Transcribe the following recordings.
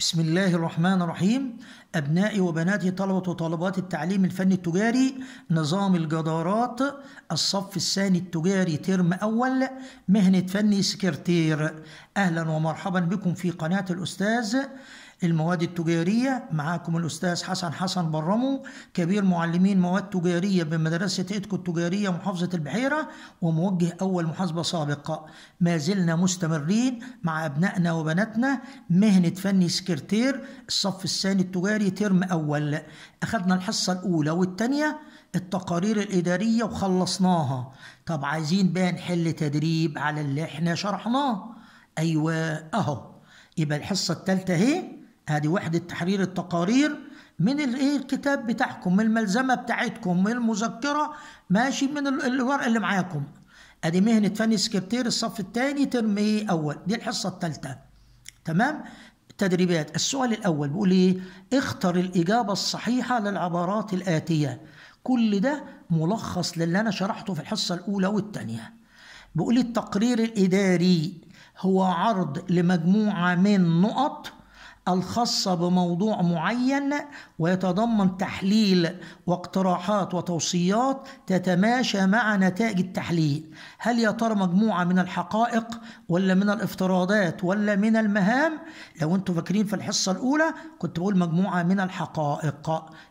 بسم الله الرحمن الرحيم أبنائي وبناتي طلبة وطالبات التعليم الفني التجاري نظام الجدارات الصف الثاني التجاري ترم أول مهنة فني سكرتير أهلا ومرحبا بكم في قناة الأستاذ المواد التجارية معاكم الأستاذ حسن حسن برمو كبير معلمين مواد تجارية بمدرسة إيدكو التجارية محافظة البحيرة وموجه أول محاسبة سابقة ما زلنا مستمرين مع أبنائنا وبناتنا مهنة فني سكرتير الصف الثاني التجاري ترم أول أخذنا الحصة الأولى والثانية التقارير الإدارية وخلصناها طب عايزين بقى نحل تدريب على اللي احنا شرحناه أيوة أهو يبقى الحصة الثالثة اهي هذه وحدة تحرير التقارير من الايه الكتاب بتاعكم من الملزمة بتاعتكم من المذكرة ماشي من الورق اللي معاكم ادي مهنة فني سكرتير الصف الثاني ترم ايه اول دي الحصة الثالثة تمام تدريبات السؤال الاول بيقول ايه اختر الاجابة الصحيحة للعبارات الآتية كل ده ملخص للي انا شرحته في الحصة الاولى والثانية بيقول التقرير الاداري هو عرض لمجموعة من نقط الخاصة بموضوع معين ويتضمن تحليل واقتراحات وتوصيات تتماشى مع نتائج التحليل هل يا ترى مجموعة من الحقائق ولا من الافتراضات ولا من المهام لو انتم فاكرين في الحصة الأولى كنت بقول مجموعة من الحقائق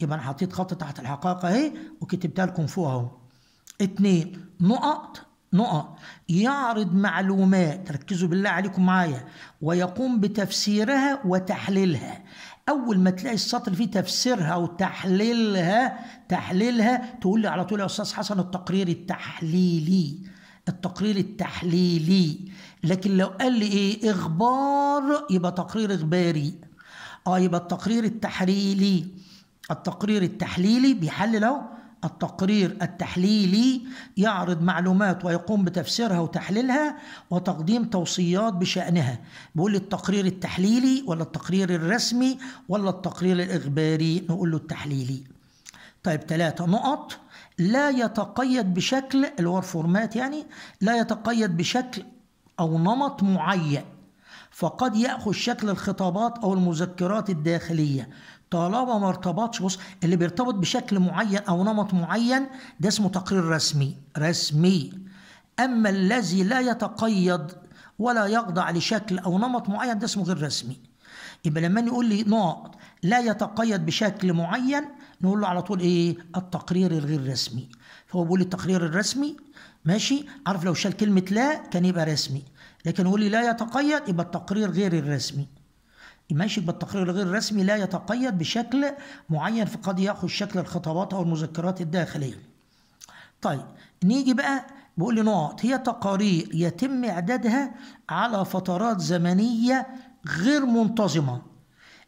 يبقى أنا حطيت خط تحت الحقائق أهي وكتبتها لكم فوق أهو اتنين نقط نقط يعرض معلومات ركزوا بالله عليكم معايا ويقوم بتفسيرها وتحليلها اول ما تلاقي السطر فيه تفسيرها وتحليلها تحليلها تقول لي على طول يا استاذ حسن التقرير التحليلي التقرير التحليلي لكن لو قال لي ايه اخبار يبقى تقرير اخباري اه يبقى التقرير التحليلي التقرير التحليلي بيحلل اهو التقرير التحليلي يعرض معلومات ويقوم بتفسيرها وتحليلها وتقديم توصيات بشأنها بقول التقرير التحليلي ولا التقرير الرسمي ولا التقرير الإخباري نقول له التحليلي طيب ثلاثة نقط لا يتقيد بشكل اللي هو الفورمات يعني لا يتقيد بشكل أو نمط معين فقد ياخذ شكل الخطابات او المذكرات الداخليه طالما ما ارتبطش بص اللي بيرتبط بشكل معين او نمط معين ده اسمه تقرير رسمي رسمي اما الذي لا يتقيد ولا يخضع لشكل او نمط معين ده اسمه غير رسمي يبقى لما يقول لي نقط لا يتقيد بشكل معين نقول له على طول ايه التقرير الغير رسمي فهو بيقول التقرير الرسمي ماشي عارف لو شال كلمه لا كان يبقى رسمي لكن يقول لي لا يتقيد يبقى التقرير غير الرسمي ماشي يبقى التقرير الرسمي لا يتقيد بشكل معين فقد ياخذ شكل الخطابات او المذكرات الداخليه طيب نيجي بقى بقول لي نقط هي تقارير يتم اعدادها على فترات زمنيه غير منتظمه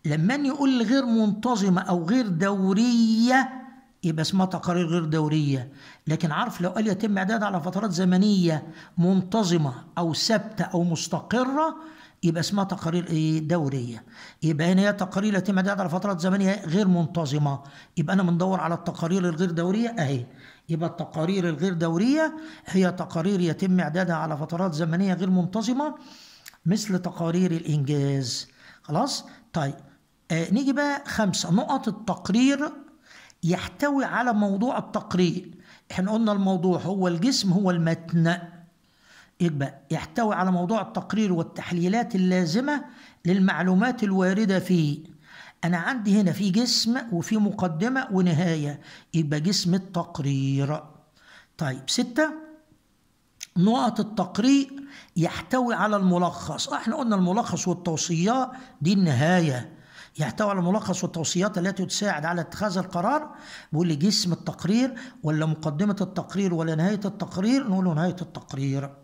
لما يقول غير منتظمه او غير دوريه يبقى اسمها تقارير غير دورية لكن عارف لو قال يتم إعدادها على فترات زمنية منتظمة أو ثابتة أو مستقرة يبقى اسمها تقارير ايه دوريه يبقى هنا هي تقارير يتم اعدادها على فترات زمنيه غير منتظمه يبقى انا بندور على التقارير الغير دوريه اهي يبقى التقارير الغير دوريه هي تقارير يتم اعدادها على فترات زمنيه غير منتظمه مثل تقارير الانجاز خلاص طيب آه نيجي بقى خمسه نقط التقرير يحتوي على موضوع التقرير احنا قلنا الموضوع هو الجسم هو المتن يبقى يحتوي على موضوع التقرير والتحليلات اللازمة للمعلومات الواردة فيه أنا عندي هنا في جسم وفي مقدمة ونهاية يبقى جسم التقرير طيب ستة نقط التقرير يحتوي على الملخص آه، احنا قلنا الملخص والتوصيات دي النهايه يحتوي على الملخص والتوصيات التي تساعد على اتخاذ القرار بيقول لي جسم التقرير ولا مقدمة التقرير ولا نهاية التقرير نقول له نهاية التقرير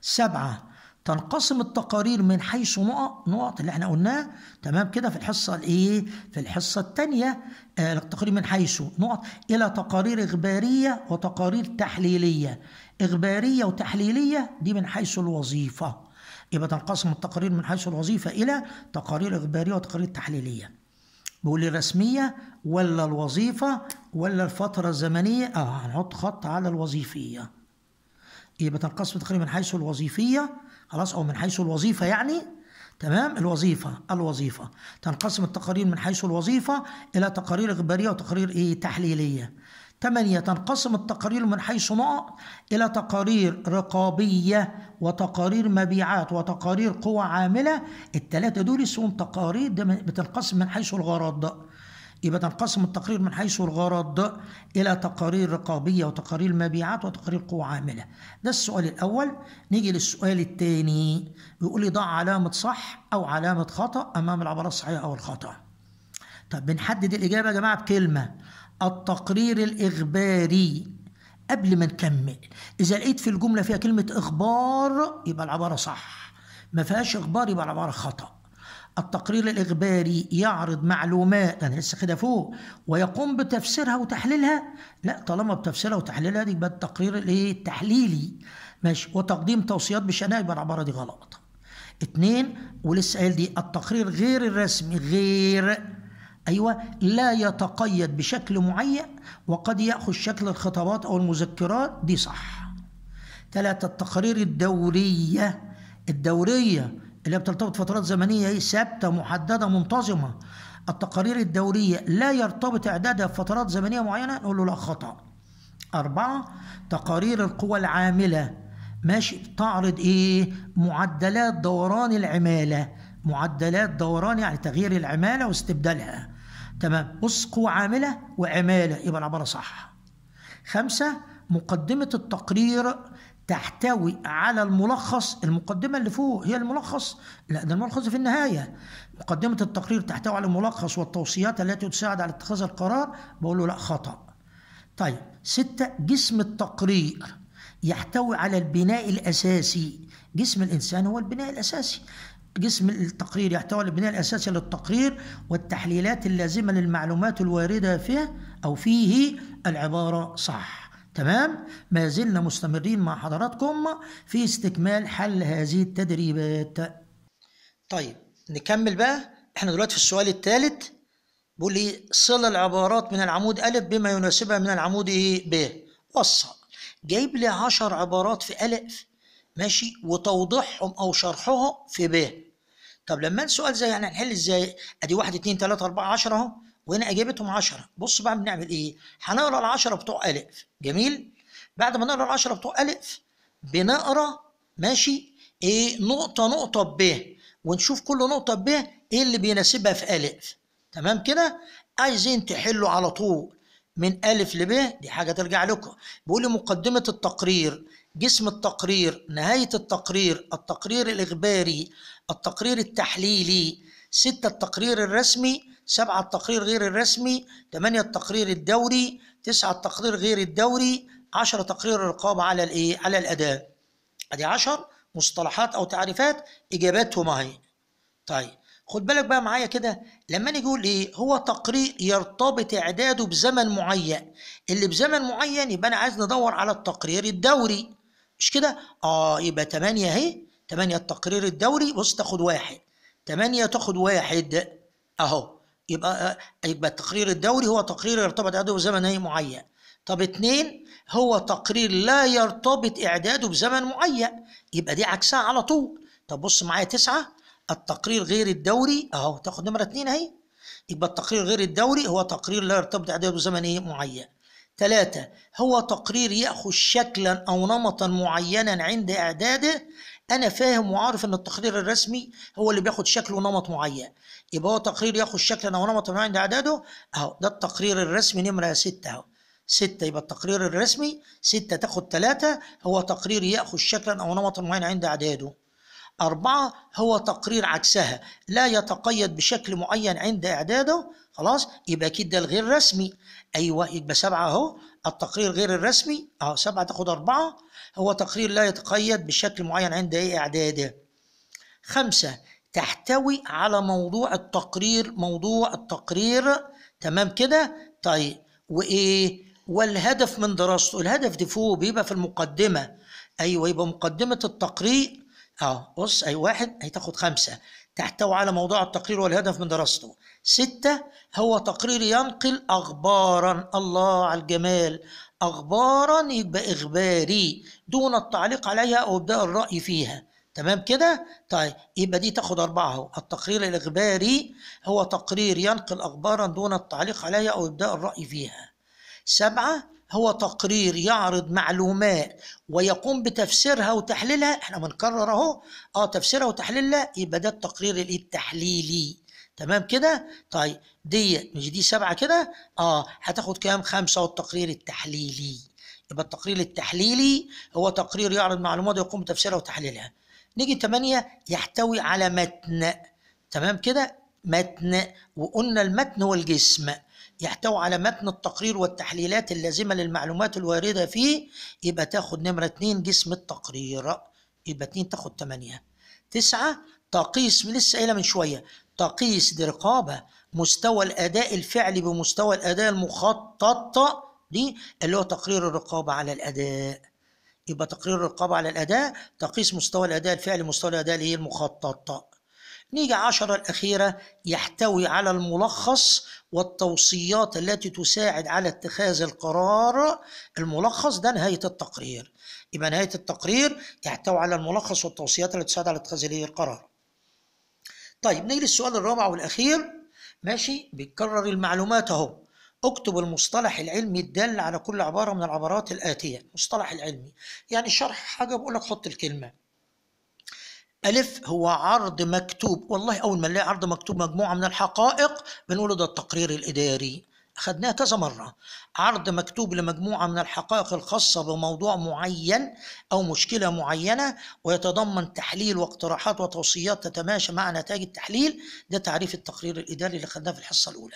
سبعة تنقسم التقارير من حيث نقط نقط اللي احنا قلناها تمام كده في الحصه الايه في الحصه الثانيه آه، التقارير من حيث نقط الى تقارير اخباريه وتقارير تحليليه اخباريه وتحليليه دي من حيث الوظيفه يبقى تنقسم التقارير من حيث الوظيفه الى تقارير اخباريه وتقارير تحليليه بيقول لي الرسميه ولا الوظيفه ولا الفتره الزمنيه اه هنحط خط على الوظيفيه يبقى تنقسم تقريبا من حيث الوظيفيه خلاص أو من حيث الوظيفة يعني تمام الوظيفة الوظيفة تنقسم التقارير من حيث الوظيفة إلى تقارير إخبارية وتقارير إيه تحليلية ثمانية تنقسم التقارير من حيث نوع إلى تقارير رقابية وتقارير مبيعات وتقارير قوى عاملة التلاتة دول اسمهم تقارير بتنقسم من حيث الغرض يبقى تنقسم التقرير من حيث الغرض إلى تقارير رقابية وتقارير مبيعات وتقارير قوى عاملة ده السؤال الأول نيجي للسؤال الثاني بيقول لي ضع علامة صح أو علامة خطأ أمام العبارة الصحيحة أو الخطأ طب بنحدد الإجابة يا جماعة بكلمة التقرير الإخباري قبل ما نكمل إذا لقيت في الجملة فيها كلمة إخبار يبقى العبارة صح ما فيهاش إخبار يبقى العبارة خطأ التقرير الإخباري يعرض معلومات أنا يعني لسه كده فوق ويقوم بتفسيرها وتحليلها لا طالما بتفسيرها وتحليلها دي يبقى التقرير الإيه التحليلي ماشي وتقديم توصيات بشأنها يبقى العبارة دي غلط اتنين ولسه قايل دي التقرير غير الرسمي غير أيوة لا يتقيد بشكل معين وقد يأخذ شكل الخطابات أو المذكرات دي صح ثلاثة التقارير الدورية الدورية اللي هي بترتبط فترات زمنية ثابتة محددة منتظمة التقارير الدورية لا يرتبط إعدادها بفترات زمنية معينة نقول له لا خطأ أربعة تقارير القوى العاملة ماشي تعرض إيه معدلات دوران العمالة معدلات دوران يعني تغيير العمالة واستبدالها تمام بص قوى عاملة وعمالة يبقى العبارة صح خمسة مقدمة التقرير تحتوي على الملخص المقدمة اللي فوق هي الملخص لا ده الملخص في النهاية مقدمة التقرير تحتوي على الملخص والتوصيات التي تساعد على اتخاذ القرار بقول له لا خطأ طيب ستة جسم التقرير يحتوي على البناء الأساسي جسم الإنسان هو البناء الأساسي جسم التقرير يحتوي على البناء الأساسي للتقرير والتحليلات اللازمة للمعلومات الواردة فيه أو فيه العبارة صح تمام ما زلنا مستمرين مع حضراتكم في استكمال حل هذه التدريبات طيب نكمل بقى احنا دلوقتي في السؤال الثالث بيقول لي صل العبارات من العمود أ بما يناسبها من العمود ايه ب وصل جايب لي 10 عبارات في أ ماشي وتوضيحهم او شرحهم في ب طب لما السؤال زي يعني هنحل ازاي ادي 1 2 3 4 10 اهو وهنا اجابتهم 10 بص بقى بنعمل ايه هنقرا ال10 بتوع الف جميل بعد ما نقرا ال10 بتوع الف بنقرا ماشي ايه نقطه نقطه ب ونشوف كل نقطه ب ايه اللي بيناسبها في الف تمام كده عايزين تحلوا على طول من ألف ب دي حاجة ترجع لكم بيقول لي مقدمة التقرير جسم التقرير نهاية التقرير التقرير الإخباري التقرير التحليلي ستة التقرير الرسمي سبعة التقرير غير الرسمي ثمانية التقرير الدوري تسعة التقرير غير الدوري عشرة تقرير الرقابة على الإيه؟ على الأداء أدي عشر مصطلحات أو تعريفات إجاباتهم أهي طيب خد بالك بقى معايا كده لما اجي اقول ايه هو تقرير يرتبط اعداده بزمن معين اللي بزمن معين يبقى انا عايز ندور على التقرير الدوري مش كده اه يبقى 8 اهي 8 التقرير الدوري بص تاخد واحد 8 تاخد واحد اهو يبقى يبقى التقرير الدوري هو تقرير يرتبط اعداده بزمن اي معين طب اتنين هو تقرير لا يرتبط اعداده بزمن معين يبقى دي عكسها على طول طب بص معايا تسعة التقرير غير الدوري اهو تاخد نمرة اتنين اهي يبقى التقرير غير الدوري هو تقرير لا يرتبط اعداده بزمن ايه معين ثلاثة هو تقرير يأخذ شكلا أو نمطا معينا عند إعداده انا فاهم وعارف ان التقرير الرسمي هو اللي بياخد شكل ونمط معين يبقى هو تقرير ياخد شكل او نمط معين اعداده اهو ده التقرير الرسمي نمره 6 اهو 6 يبقى التقرير الرسمي 6 تاخد 3 هو تقرير ياخد شكلا او نمطا معين عند اعداده أربعة هو تقرير عكسها لا يتقيد بشكل معين عند إعداده خلاص يبقى كده الغير رسمي أيوه يبقى سبعة أهو التقرير غير الرسمي أهو سبعة تاخد أربعة هو تقرير لا يتقيد بشكل معين عند إيه إعداده خمسة تحتوي على موضوع التقرير موضوع التقرير تمام كده طيب وإيه والهدف من دراسته الهدف دي فوق بيبقى في المقدمة أيوه يبقى مقدمة التقرير اه بص اي واحد هتاخد خمسه تحتوي على موضوع التقرير والهدف من دراسته سته هو تقرير ينقل اخبارا الله على الجمال اخبارا يبقى اخباري دون التعليق عليها او ابداء الراي فيها تمام كده طيب يبقى دي تاخد أربعة أهو التقرير الإخباري هو تقرير ينقل أخبارا دون التعليق عليها أو إبداء الرأي فيها سبعة هو تقرير يعرض معلومات ويقوم بتفسيرها وتحليلها احنا بنكرر اهو اه تفسيرها وتحليلها يبقى ده التقرير التحليلي تمام كده طيب دي مش دي سبعة كده اه هتاخد كام خمسة والتقرير التحليلي يبقى التقرير التحليلي هو تقرير يعرض معلومات ويقوم بتفسيرها وتحليلها نيجي ثمانية يحتوي على متن تمام كده متن وقلنا المتن هو الجسم يحتوي على متن التقرير والتحليلات اللازمة للمعلومات الواردة فيه يبقى تاخد نمرة 2 جسم التقرير يبقى 2 تاخد 8 تسعة تقيس لسه قايلة من شوية تقيس دي رقابة مستوى الأداء الفعلي بمستوى الأداء المخطط دي اللي هو تقرير الرقابة على الأداء يبقى تقرير الرقابة على الأداء تقيس مستوى الأداء الفعلي مستوى الأداء اللي هي المخطط نيجي عشرة الأخيرة يحتوي على الملخص والتوصيات التي تساعد على اتخاذ القرار الملخص ده نهاية التقرير يبقى نهاية التقرير يحتوي على الملخص والتوصيات التي تساعد على اتخاذ القرار طيب نيجي للسؤال الرابع والأخير ماشي بيكرر المعلومات أهو اكتب المصطلح العلمي الدال على كل عبارة من العبارات الآتية المصطلح العلمي يعني شرح حاجة بقول لك حط الكلمة ألف هو عرض مكتوب والله أول ما نلاقي عرض مكتوب مجموعة من الحقائق بنقول ده التقرير الإداري أخدناها كذا مرة عرض مكتوب لمجموعة من الحقائق الخاصة بموضوع معين أو مشكلة معينة ويتضمن تحليل واقتراحات وتوصيات تتماشى مع نتائج التحليل ده تعريف التقرير الإداري اللي خدناه في الحصة الأولى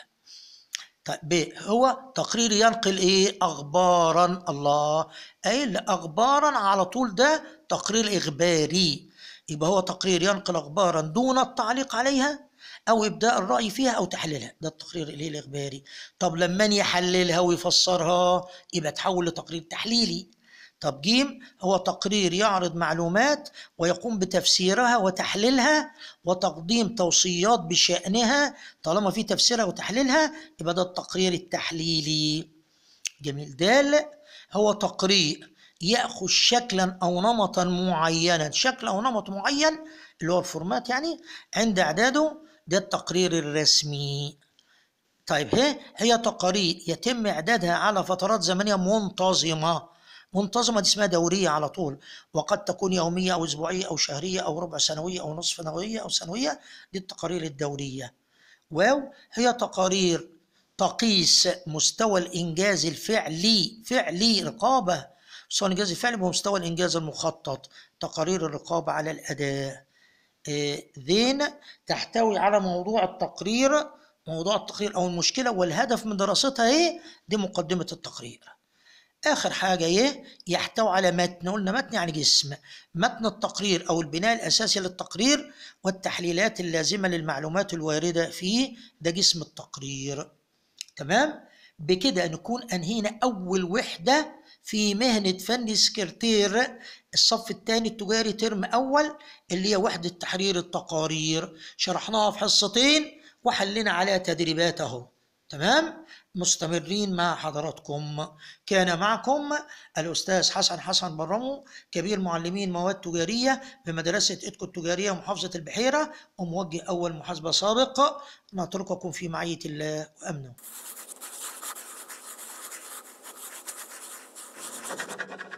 طيب ب هو تقرير ينقل ايه اخبارا الله اي اخبارا على طول ده تقرير اخباري يبقى هو تقرير ينقل أخبارا دون التعليق عليها أو إبداء الرأي فيها أو تحليلها ده التقرير الإلهي الإخباري طب لما يحللها ويفسرها يبقى تحول لتقرير تحليلي طب جيم هو تقرير يعرض معلومات ويقوم بتفسيرها وتحليلها وتقديم توصيات بشأنها طالما في تفسيرها وتحليلها يبقى ده التقرير التحليلي جميل دال هو تقرير ياخذ شكلا او نمطا معينا شكل او نمط معين اللي هو الفورمات يعني عند اعداده ده التقرير الرسمي طيب هي هي تقارير يتم اعدادها على فترات زمنيه منتظمه منتظمه دي اسمها دوريه على طول وقد تكون يوميه او اسبوعيه او شهريه او ربع سنويه او نصف سنويه او سنويه دي التقارير الدوريه واو هي تقارير تقيس مستوى الانجاز الفعلي فعلي رقابه مستوى الإنجاز الفعلي هو مستوى الإنجاز المخطط تقارير الرقابة على الأداء ذين آه، تحتوي على موضوع التقرير موضوع التقرير أو المشكلة والهدف من دراستها إيه دي مقدمة التقرير آخر حاجة إيه يحتوي على متن قلنا متن يعني جسم متن التقرير أو البناء الأساسي للتقرير والتحليلات اللازمة للمعلومات الواردة فيه ده جسم التقرير تمام بكده نكون أنهينا أول وحدة في مهنة فني سكرتير الصف الثاني التجاري ترم أول اللي هي وحدة تحرير التقارير شرحناها في حصتين وحلنا عليها تدريبات أهو تمام مستمرين مع حضراتكم كان معكم الأستاذ حسن حسن برمو كبير معلمين مواد تجارية بمدرسة إدكو التجارية ومحافظة البحيرة وموجه أول محاسبة سابق نترككم في معية الله وأمنه you